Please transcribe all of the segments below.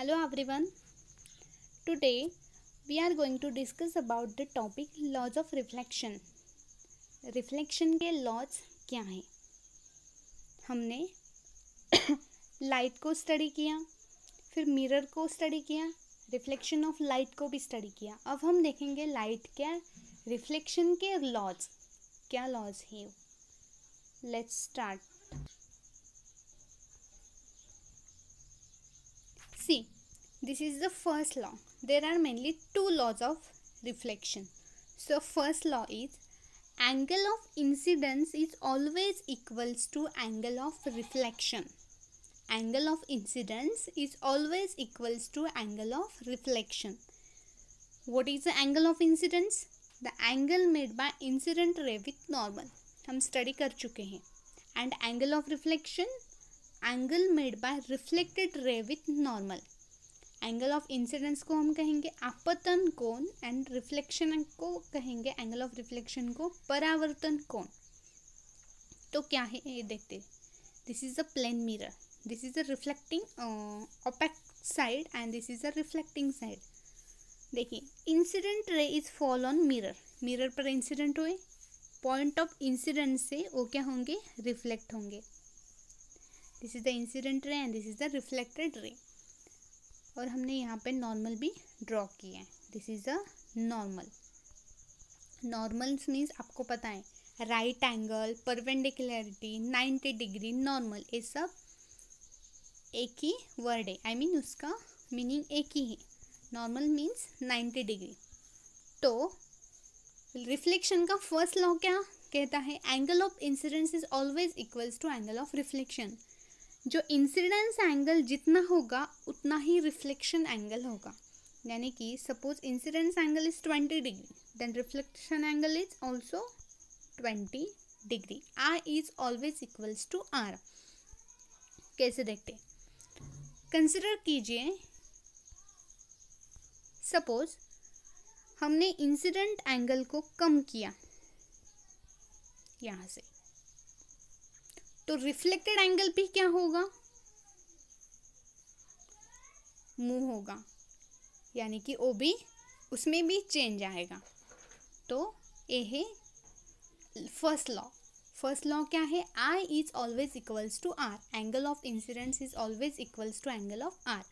hello everyone today we are going to discuss about the topic laws of reflection reflection के laws क्या हैं हमने light को study किया फिर mirror को study किया reflection of light को भी study किया अब हम देखेंगे light क्या reflection के laws क्या laws हैं let's start See, this is the first law. There are mainly two laws of reflection. So first law is angle of incidence is always equals to angle of reflection. Angle of incidence is always equals to angle of reflection. What is the angle of incidence? The angle made by incident ray with normal. हम study कर चुके हैं and angle of reflection angle made by reflected ray with normal angle of incidence को हम कहेंगे आपतन कोण and reflection को कहेंगे एंगल ऑफ रिफ्लेक्शन को परावर्तन कोण तो क्या है ये देखते this is a plane mirror this is a reflecting opaque side and this is a reflecting side देखिए incident ray is fall on mirror mirror पर इंसिडेंट हुए पॉइंट ऑफ इंसिडेंट से वो क्या होंगे रिफ्लेक्ट होंगे this is the incident ray and this is the reflected ray और हमने यहाँ पे नॉर्मल भी ड्रॉ किया है this is the normal normals means आपको पता है right angle perpendicularity ninety degree normal ये सब एक ही वर्ड है आई I मीन mean, उसका मीनिंग एक ही है नॉर्मल मीन्स नाइन्टी डिग्री तो रिफ्लेक्शन का फर्स्ट लॉ क्या कहता है angle of incidence is always equals to angle of reflection जो इंसिडेंस एंगल जितना होगा उतना ही रिफ्लेक्शन एंगल होगा यानी कि suppose incidence angle is twenty degree then reflection angle is also twenty degree R is always equals to R कैसे देखते कंसिडर कीजिए सपोज हमने इंसिडेंट एंगल को कम किया यहाँ से तो रिफ्लेक्टेड एंगल भी क्या होगा मुंह होगा यानी कि ओ भी उसमें भी चेंज आएगा तो ये है फर्स्ट लॉ फर्स्ट लॉ क्या है I is always equals to R angle of incidence is always equals to angle of R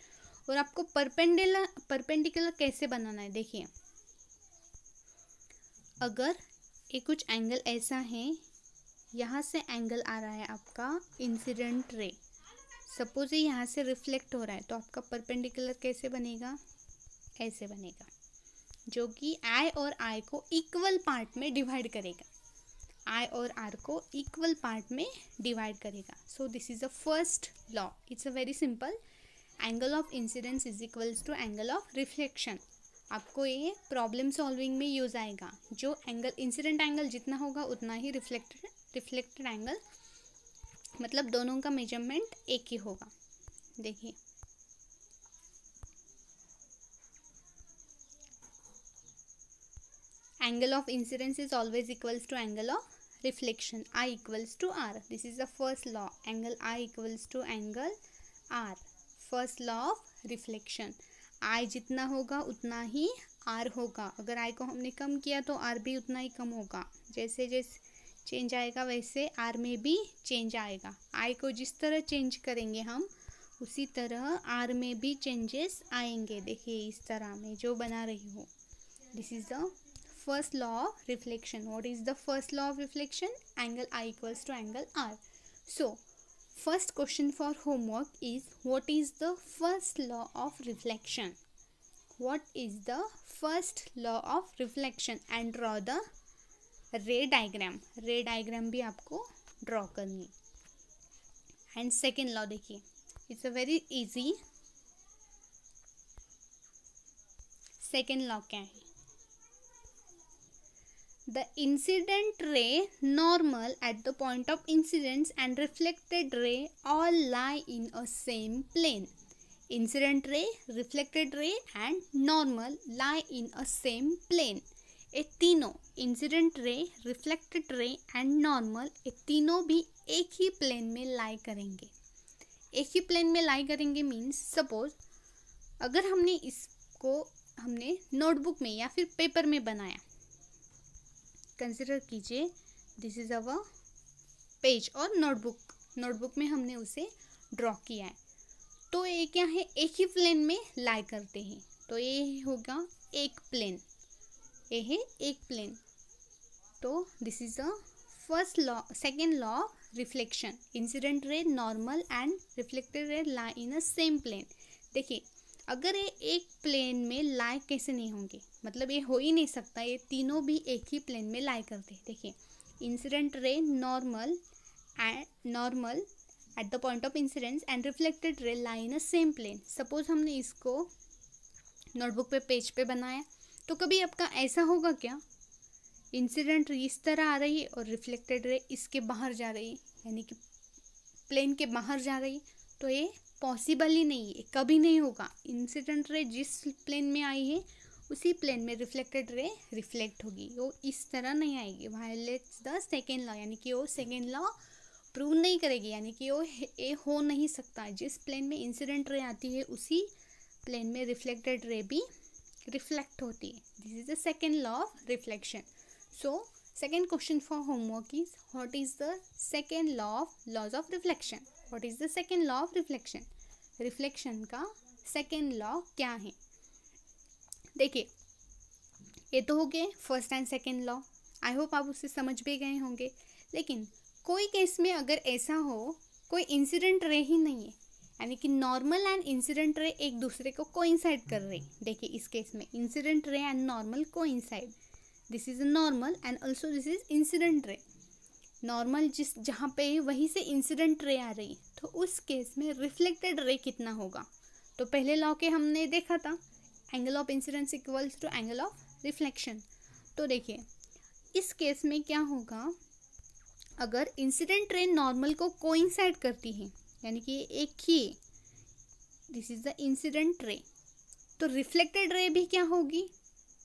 और आपको परपेंडिकुलर परपेंडिकुलर कैसे बनाना है देखिए अगर ये कुछ एंगल ऐसा है यहाँ से एंगल आ रहा है आपका इंसिडेंट रे सपोज ये यहाँ से रिफ्लेक्ट हो रहा है तो आपका परपेंडिकुलर कैसे बनेगा ऐसे बनेगा जो कि आई और आई को इक्वल पार्ट में डिवाइड करेगा आई और आर को इक्वल पार्ट में डिवाइड करेगा so this is the first law it's a very simple angle of incidence is equals to angle of reflection आपको ये प्रॉब्लम सॉल्विंग में यूज़ आएगा जो एंगल इंसिडेंट एंगल जितना होगा उतना ही रिफ्लेक्टेड रिफ्लेक्टेड एंगल मतलब दोनों का मेजरमेंट एक ही होगा देखिए angle of incidence is always equals to angle of reflection I equals to R this is the first law angle I equals to angle R first law of reflection I जितना होगा उतना ही are होगा अगर आई को हमने कम किया तो are भी उतना ही कम होगा जैसे जैसे चेंज आएगा वैसे आर में भी चेंज आएगा आई को जिस तरह चेंज करेंगे हम उसी तरह आर में भी चेंजेस आएंगे देखिए इस तरह में जो बना रही हूँ this is the first law of reflection what is the first law of reflection angle I equals to angle R so first question for homework is what is the first law of reflection what is the first law of reflection and draw the ray diagram ray diagram भी आपको draw करनी and second law देखिए it's a very easy second law क्या है the incident ray normal at the point of incidents and reflected ray all lie in a same plane incident ray reflected ray and normal lie in a same plane ये तीनों incident ray reflected ray and normal ये तीनों भी एक ही plane में लाई करेंगे एक ही plane में लाई करेंगे मीन्स सपोज अगर हमने इसको हमने नोटबुक में या फिर पेपर में बनाया कंसिडर कीजिए दिस इज़ अवर पेज और नोटबुक नोटबुक में हमने उसे ड्रॉ किया है तो ये क्या है एक ही प्लेन में लाई करते हैं तो ये होगा एक प्लेन ये है एक प्लेन तो this is the first law second law reflection incident ray normal and reflected ray lie in a same plane देखिए अगर ये एक प्लेन में लाई कैसे नहीं होंगे मतलब ये हो ही नहीं सकता ये तीनों भी एक ही प्लेन में लाई करते हैं देखिए incident ray normal and normal at the point of incidence and reflected ray line in a same plane suppose हमने इसको नोटबुक पे पेज पे बनाया तो कभी आपका ऐसा होगा क्या इंसिडेंट इस तरह आ रही है और रिफ्लेक्टेड रे इसके बाहर जा रही है यानी कि प्लेन के बाहर जा रही है तो ये पॉसिबल ही नहीं है कभी नहीं होगा इंसिडेंट रे जिस प्लेन में आई है उसी प्लेन में रिफ्लेक्टेड रे रिफ्लेक्ट होगी वो इस तरह नहीं आएगी वायलेट्स द सेकेंड लॉ यानी कि वो सेकेंड लॉ प्रूव नहीं करेगी यानी कि वो ये हो नहीं सकता जिस प्लेन में इंसिडेंट रे आती है उसी प्लेन में रिफ्लेक्टेड रे भी रिफ्लेक्ट होती है this is the second law of reflection so second question for homework is what is the second law of laws of reflection what is the second law of reflection reflection का second law क्या है देखिए ये तो हो गए first and second law I hope आप उसे समझ भी गए होंगे लेकिन कोई केस में अगर ऐसा हो कोई इंसिडेंट रहे ही नहीं है यानी कि नॉर्मल एंड इंसिडेंट रे एक दूसरे को कोइंसाइड कर रहे हैं देखिए इस केस में incident ray and normal coincide this is normal and also this is incident ray normal जिस जहाँ पे वहीं से इंसिडेंट रे आ रही तो उस केस में रिफ्लेक्टेड रे कितना होगा तो पहले लॉ के हमने देखा था angle of incidence equals to angle of reflection तो देखिए इस केस में क्या होगा अगर इंसिडेंट रे नॉर्मल को कोइंसाइड करती है यानी कि एक ही this is the incident ray तो रिफ्लेक्टेड रे भी क्या होगी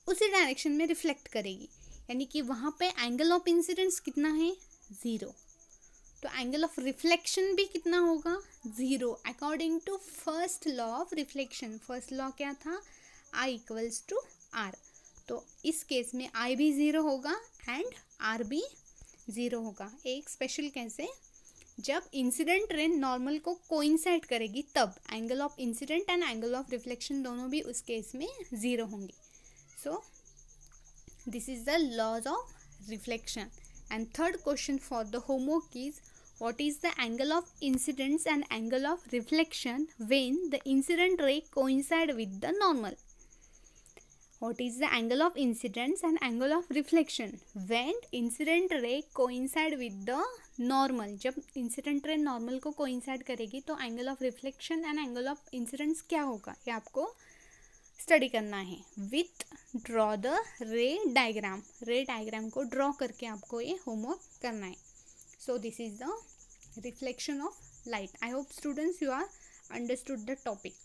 उसी डायरेक्शन में रिफ्लेक्ट करेगी यानी कि वहाँ पे एंगल ऑफ इंसिडेंस कितना है ज़ीरो तो एंगल ऑफ रिफ्लेक्शन भी कितना होगा zero according to first law of reflection first law क्या था आई इक्वल्स टू आर तो इस केस में आई भी ज़ीरो होगा एंड आर भी ज़ीरो होगा एक स्पेशल कैसे जब इंसिडेंट रेन नॉर्मल को कोइंसाइड करेगी तब angle of incident and angle of reflection दोनों भी उस केस में ज़ीरो होंगे so this is the laws of reflection and third question for the होमो कीज what is the angle of incidents and angle of reflection when the incident ray coincide with the normal what is the angle of incidents and angle of reflection when incident ray coincide with the normal जब incident ray normal को coincide करेगी तो angle of reflection and angle of incidence क्या होगा ये आपको study करना है with draw the ray diagram ray diagram को ड्रॉ करके आपको ये होमवर्क करना है so this is the reflection of light I hope students you are understood the topic